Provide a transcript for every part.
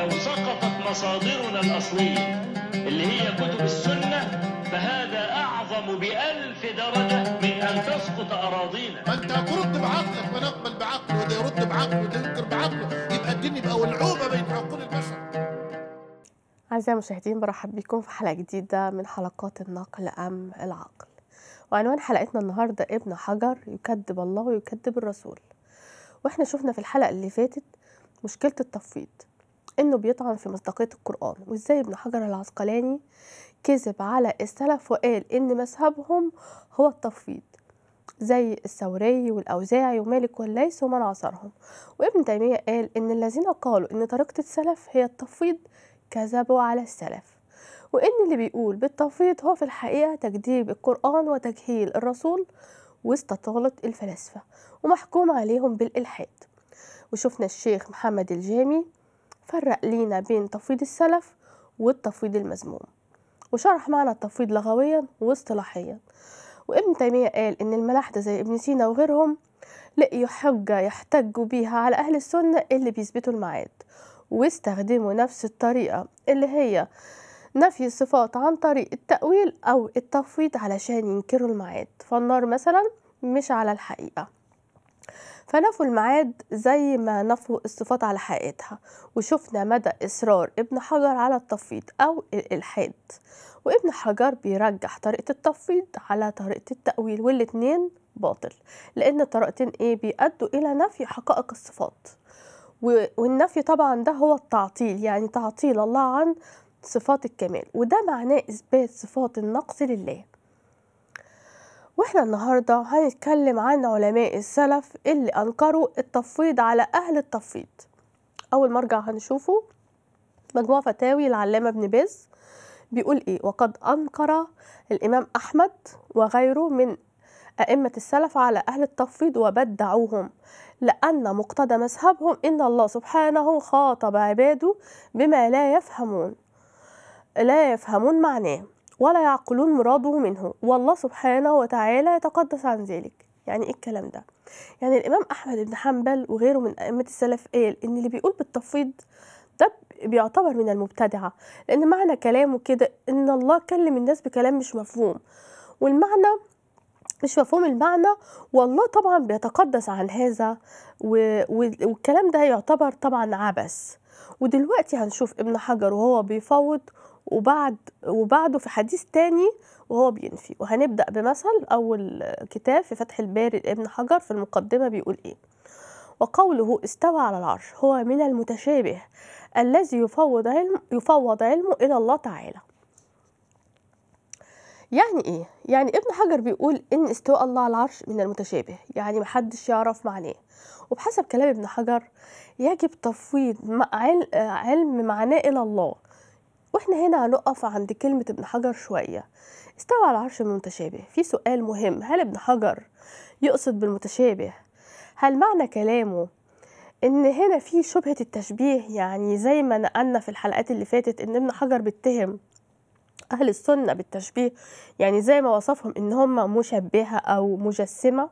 لو سقطت مصادرنا الأصلية اللي هي كتب السنة فهذا أعظم بألف درجة من أن تسقط أراضينا فأنت أنت ترد بعقلك ما نقبل بعقله وده يرد بعقله وده ينكر بعقله يبقى الدين يبقى ولعوبة بين عقول البشر أعزائي المشاهدين برحب بكم في حلقة جديدة من حلقات النقل أم العقل وعنوان حلقتنا النهاردة ابن حجر يكذب الله ويكذب الرسول واحنا شفنا في الحلقة اللي فاتت مشكلة التفويض انه بيطعن في مصداقيه القران وازاي ابن حجر العسقلاني كذب على السلف وقال ان مذهبهم هو التفويض زي الثوري والأوزاعي ومالك والليث ومن عاصرهم وابن تيمية قال إن الذين قالوا إن طريقة السلف هي التفويض كذبوا على السلف وإن اللي بيقول بالتفويض هو في الحقيقة تكذيب القرآن وتجهيل الرسول واستطالة الفلاسفة ومحكوم عليهم بالإلحاد وشفنا الشيخ محمد الجامي فرق لينا بين تفويض السلف والتفويض المذموم وشرح معنى التفويض لغويا واصطلاحيا وابن تيمية قال إن الملاحدة زي ابن سينا وغيرهم لقيوا حجة يحتجوا بيها على أهل السنة اللي بيثبتوا المعاد واستخدموا نفس الطريقة اللي هي نفي الصفات عن طريق التأويل أو التفويض علشان ينكروا المعاد فالنار مثلا مش على الحقيقة فنفوا الميعاد زي ما نفوا الصفات على حقيقتها وشفنا مدى إصرار ابن حجر على التفويض أو الإلحاد وابن حجر بيرجح طريقة التفويض على طريقة التأويل والاتنين باطل لأن الطريقتين إيه بيأدوا إلى نفي حقائق الصفات والنفي طبعا ده هو التعطيل يعني تعطيل الله عن صفات الكمال وده معناه إثبات صفات النقص لله واحنا النهاردة هنتكلم عن علماء السلف اللي أنكروا التفويض على أهل التفويض أول مرجع هنشوفه مجموع فتاوي العلامة ابن باز بيقول إيه وقد أنكر الإمام أحمد وغيره من أئمة السلف على أهل التفويض وبدعوهم لأن مقتضى مذهبهم إن الله سبحانه خاطب عباده بما لا يفهمون لا يفهمون معناه ولا يعقلون مراده منه والله سبحانه وتعالى يتقدس عن ذلك يعني ايه الكلام ده يعني الامام احمد بن حنبل وغيره من ائمه السلف قال ان اللي بيقول بالتفويض ده بيعتبر من المبتدعه لان معنى كلامه كده ان الله كلم الناس بكلام مش مفهوم والمعنى مش مفهوم المعنى والله طبعا بيتقدس عن هذا والكلام ده يعتبر طبعا عبث ودلوقتي هنشوف ابن حجر وهو بيفوض وبعد وبعده في حديث تاني وهو بينفي وهنبدأ بمثل أول كتاب في فتح الباري لابن حجر في المقدمة بيقول إيه وقوله استوى على العرش هو من المتشابه الذي يفوض علم يفوض علمه إلى الله تعالى يعني ايه يعني ابن حجر بيقول ان استواء الله على العرش من المتشابه يعني محدش يعرف معناه وبحسب كلام ابن حجر يجب تفويض علم معناه الى الله واحنا هنا هنقف عند كلمة ابن حجر شوية استوى على العرش المتشابه في سؤال مهم هل ابن حجر يقصد بالمتشابه هل معنى كلامه ان هنا في شبهة التشبيه يعني زي ما نقلنا في الحلقات اللي فاتت ان ابن حجر بيتهم اهل السنة بالتشبيه يعني زي ما وصفهم ان هم مشبهة او مجسمة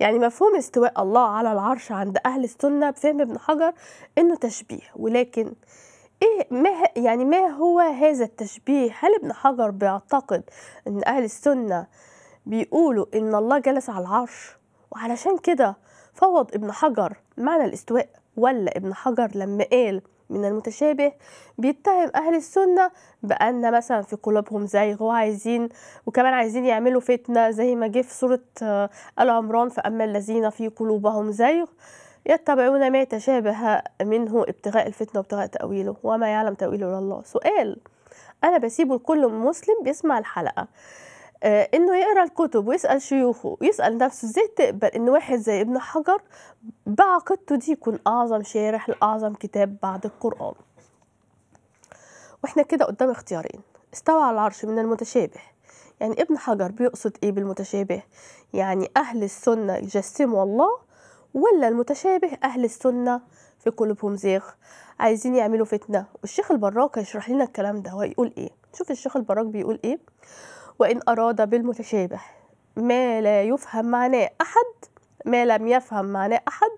يعني مفهوم استواء الله على العرش عند أهل السنة بفهم ابن حجر إنه تشبيه ولكن ايه ما يعني ما هو هذا التشبيه هل ابن حجر بيعتقد ان اهل السنه بيقولوا ان الله جلس على العرش وعلشان كده فوض ابن حجر معنى الاستواء ولا ابن حجر لما قال من المتشابه بيتهم أهل السنة بأن مثلا في قلوبهم زيغ وعايزين وكمان عايزين يعملوا فتنة زي ما جه في سورة آه، آل عمران فأما الذين في قلوبهم زيغ يتبعون ما يتشابه منه ابتغاء الفتنة وابتغاء تأويله وما يعلم تأويله إلا الله سؤال أنا بسيبه لكل مسلم بيسمع الحلقة آه إنه يقرأ الكتب ويسأل شيوخه ويسأل نفسه إزاي تقبل إن واحد زي ابن حجر بعقيدته دي يكون أعظم شارح لأعظم كتاب بعد القرآن وإحنا كده قدام اختيارين استوى على العرش من المتشابه يعني ابن حجر بيقصد ايه بالمتشابه يعني اهل السنه يجسموا الله ولا المتشابه أهل السنة في قلوبهم زيغ عايزين يعملوا فتنة والشيخ البراك هيشرح لنا الكلام ده ويقول إيه شوف الشيخ البراك بيقول إيه وإن أراد بالمتشابه ما لا يفهم معناه أحد ما لم يفهم معناه أحد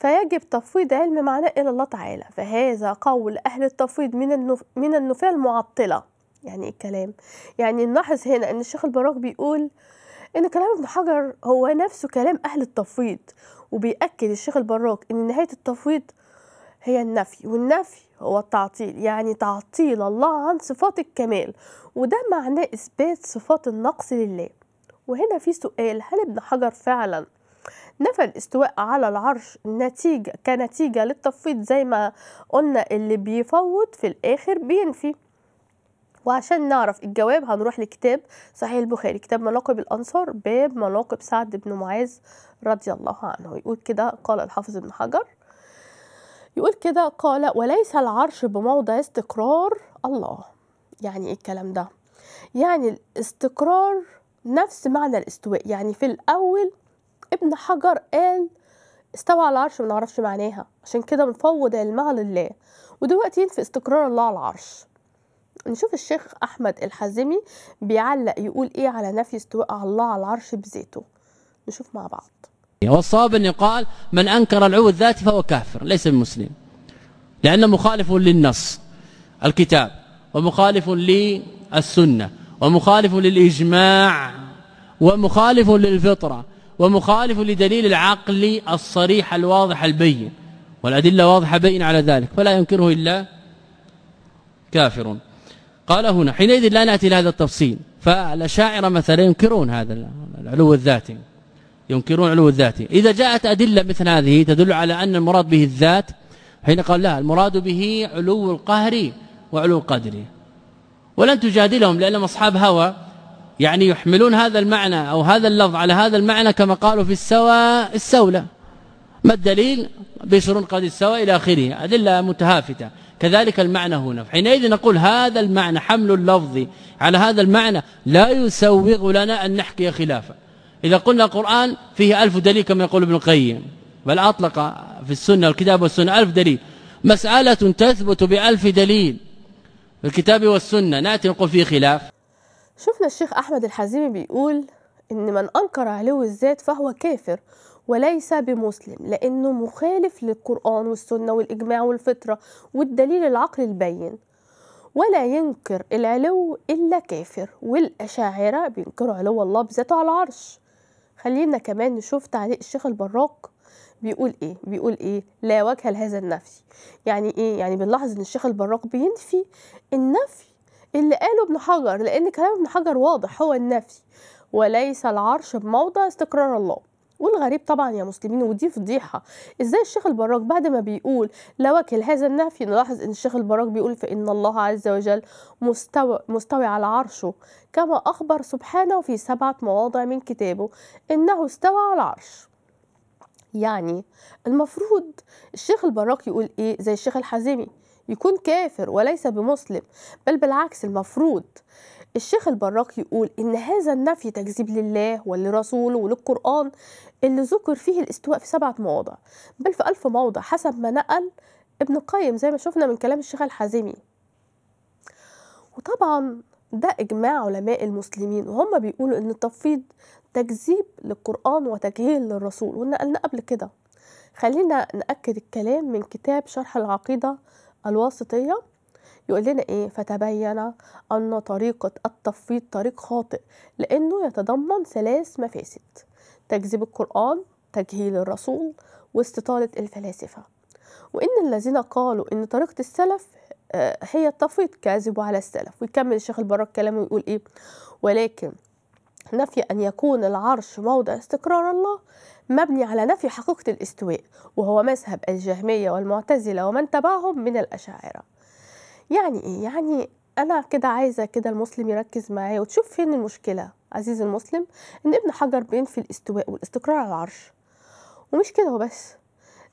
فيجب تفويض علم معناه إلى الله تعالى فهذا قول أهل التفويض من النف... من النفاة المعطلة يعني إيه الكلام يعني نلاحظ هنا أن الشيخ البراك بيقول إن كلام ابن حجر هو نفسه كلام أهل التفويض وبيأكد الشيخ البراك إن نهاية التفويض هي النفي والنفي هو التعطيل يعني تعطيل الله عن صفات الكمال وده معناه إثبات صفات النقص لله وهنا في سؤال هل ابن حجر فعلا نفى الاستواء على العرش نتيجة كنتيجة للتفويض زي ما قلنا اللي بيفوض في الآخر بينفي وعشان نعرف الجواب هنروح لكتاب صحيح البخاري كتاب مناقب الأنصار باب مناقب سعد بن معاذ رضي الله عنه يقول كده قال الحافظ ابن حجر يقول كده قال وليس العرش بموضع استقرار الله يعني ايه الكلام ده يعني الاستقرار نفس معنى الاستواء يعني في الأول ابن حجر قال استوى على العرش ما نعرفش معناها عشان كده بنفوض علمها لله ودلوقتي ينفي استقرار الله على العرش نشوف الشيخ أحمد الحازمي بيعلق يقول إيه على نفي استواء الله على العرش بذاته نشوف مع بعض والصواب أن يقال من أنكر العلو الذاتي فهو كافر ليس بمسلم لأنه مخالف للنص الكتاب ومخالف للسنة ومخالف للإجماع ومخالف للفطرة ومخالف لدليل العقل الصريح الواضح البين والأدلة واضحة بين على ذلك فلا ينكره إلا كافر قال هنا حينئذ لا ناتي لهذا التفصيل فالاشاعره مثلا ينكرون هذا العلو الذاتي ينكرون علو الذاتي إذا جاءت أدلة مثل هذه تدل على أن المراد به الذات حين قال لا المراد به علو القهر وعلو القدر ولن تجادلهم لأنهم أصحاب هوى يعني يحملون هذا المعنى أو هذا اللفظ على هذا المعنى كما قالوا في السوى السولة ما الدليل بشر قد السوى إلى آخره أدلة متهافتة كذلك المعنى هنا حينئذ نقول هذا المعنى حمل اللفظ على هذا المعنى لا يسوغ لنا أن نحكي خلافه إذا قلنا القرآن فيه ألف دليل كما يقول ابن القيم بل أطلق في السنة والكتاب والسنة ألف دليل مسألة تثبت بألف دليل في الكتاب والسنة نأتي نقول فيه خلاف شفنا الشيخ أحمد الحزيمي بيقول إن من أنكر علو الذات فهو كافر وليس بمسلم لأنه مخالف للقرآن والسنة والإجماع والفطرة والدليل العقل البين ولا ينكر العلو إلا كافر والأشاعرة بينكروا علو الله بذاته على العرش خلينا كمان نشوف تعليق الشيخ البراق بيقول ايه بيقول ايه لا وجه لهذا النفي يعني ايه يعني بنلاحظ ان الشيخ البراق بينفي النفي اللي قاله ابن حجر لان كلام ابن حجر واضح هو النفي وليس العرش بموضع استقرار الله والغريب طبعا يا مسلمين ودي فضيحة ازاي الشيخ البراك بعد ما بيقول لوكل هذا النفي نلاحظ ان الشيخ البراك بيقول فإن الله عز وجل مستوى, مستوي على عرشه كما أخبر سبحانه في سبعة مواضع من كتابه إنه استوى على العرش يعني المفروض الشيخ البراك يقول ايه زي الشيخ الحازمي يكون كافر وليس بمسلم بل بالعكس المفروض الشيخ البراك يقول إن هذا النفي تكذيب لله ولرسوله وللقرآن اللي ذكر فيه الاستواء في سبعة مواضع بل في ألف موضع حسب ما نقل ابن القيم زي ما شفنا من كلام الشيخ الحازمي وطبعا ده إجماع علماء المسلمين وهم بيقولوا إن التفويض تكذيب للقرآن وتجهيل للرسول ونقلنا قبل كده خلينا نأكد الكلام من كتاب شرح العقيدة الواسطية يقول لنا ايه فتبين ان طريقه التفويض طريق خاطئ لانه يتضمن ثلاث مفاسد تكذيب القران تجهيل الرسول واستطاله الفلاسفه وان الذين قالوا ان طريقه السلف آه، هي التفويض كذبوا على السلف ويكمل الشيخ البراك كلامه ويقول ايه ولكن نفي أن يكون العرش موضع استقرار الله مبني على نفي حقيقة الاستواء وهو مذهب الجهمية والمعتزلة ومن تبعهم من الأشاعرة يعني إيه؟ يعني أنا كده عايزة كده المسلم يركز معايا وتشوف فين المشكلة عزيزي المسلم إن ابن حجر بينفي الاستواء والاستقرار على العرش ومش كده وبس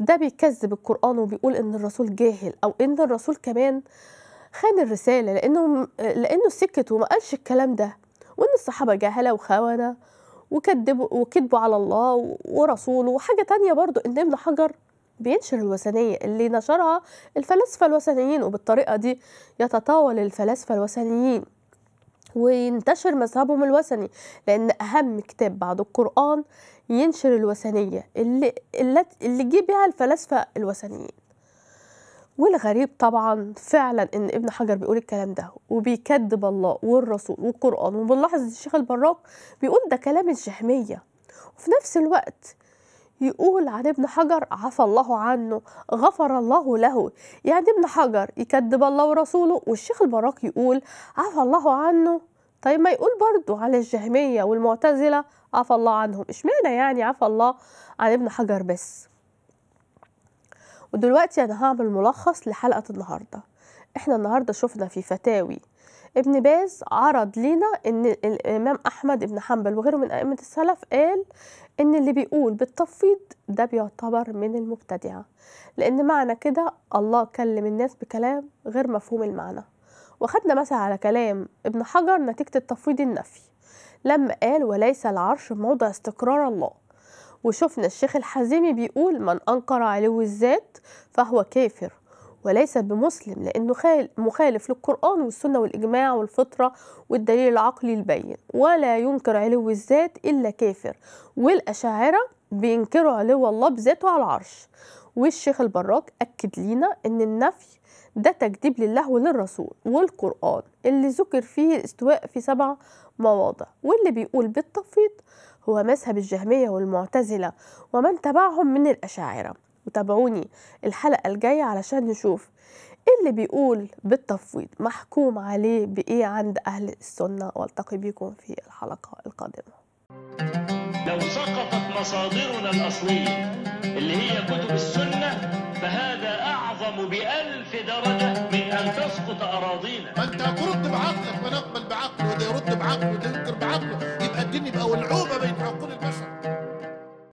ده بيكذب القرآن وبيقول إن الرسول جاهل أو إن الرسول كمان خان الرسالة لأنه لأنه سكت وما قالش الكلام ده وإن الصحابة جهلة وخونة وكذبوا وكذبوا على الله ورسوله وحاجة تانية برضو إن ابن حجر بينشر الوثنية اللي نشرها الفلاسفة الوثنيين وبالطريقة دي يتطاول الفلاسفة الوثنيين وينتشر مذهبهم الوثني لأن أهم كتاب بعد القرآن ينشر الوثنية اللي, اللي جه بها الفلاسفة الوثنيين والغريب طبعا فعلا ان ابن حجر بيقول الكلام ده وبيكذب الله والرسول والقران وبنلاحظ الشيخ البراك بيقول ده كلام الجهميه وفي نفس الوقت يقول عن ابن حجر عفى الله عنه غفر الله له يعني ابن حجر يكذب الله ورسوله والشيخ البراك يقول عفى الله عنه طيب ما يقول برضو على الجهمية والمعتزلة عفى الله عنهم اشمعنى يعني عفى الله عن ابن حجر بس ودلوقتي انا هعمل ملخص لحلقة النهاردة احنا النهاردة شفنا في فتاوي ابن باز عرض لينا ان الامام احمد بن حنبل وغيره من ائمه السلف قال ان اللي بيقول بالتفويض ده بيعتبر من المبتدعه لان معنى كده الله كلم الناس بكلام غير مفهوم المعنى واخدنا مثلا على كلام ابن حجر نتيجه التفويض النفي لما قال وليس العرش موضع استقرار الله وشفنا الشيخ الحزيمي بيقول من انكر علو الذات فهو كافر وليس بمسلم لأنه مخالف للقرآن والسنة والإجماع والفطرة والدليل العقلي البين ولا ينكر علو الذات إلا كافر والأشاعرة بينكروا علو الله بذاته على العرش والشيخ البراك أكد لينا أن النفي ده تكذيب لله وللرسول والقرآن اللي ذكر فيه الاستواء في سبع مواضع واللي بيقول بالتفويض هو مذهب الجهمية والمعتزلة ومن تبعهم من الأشاعرة وتابعوني الحلقة الجاية علشان نشوف إيه اللي بيقول بالتفويض محكوم عليه بإيه عند أهل السنة والتقي بكم في الحلقة القادمة لو سقطت مصادرنا الأصلية اللي هي كتب السنة فهذا أعظم بألف درجة من أن تسقط أراضينا ما أنت هترد بعقلك ما نقبل بعقله وده يرد بعقله وده ينكر بعقله يبقى الدين يبقى ولعوبة بين عقول البشر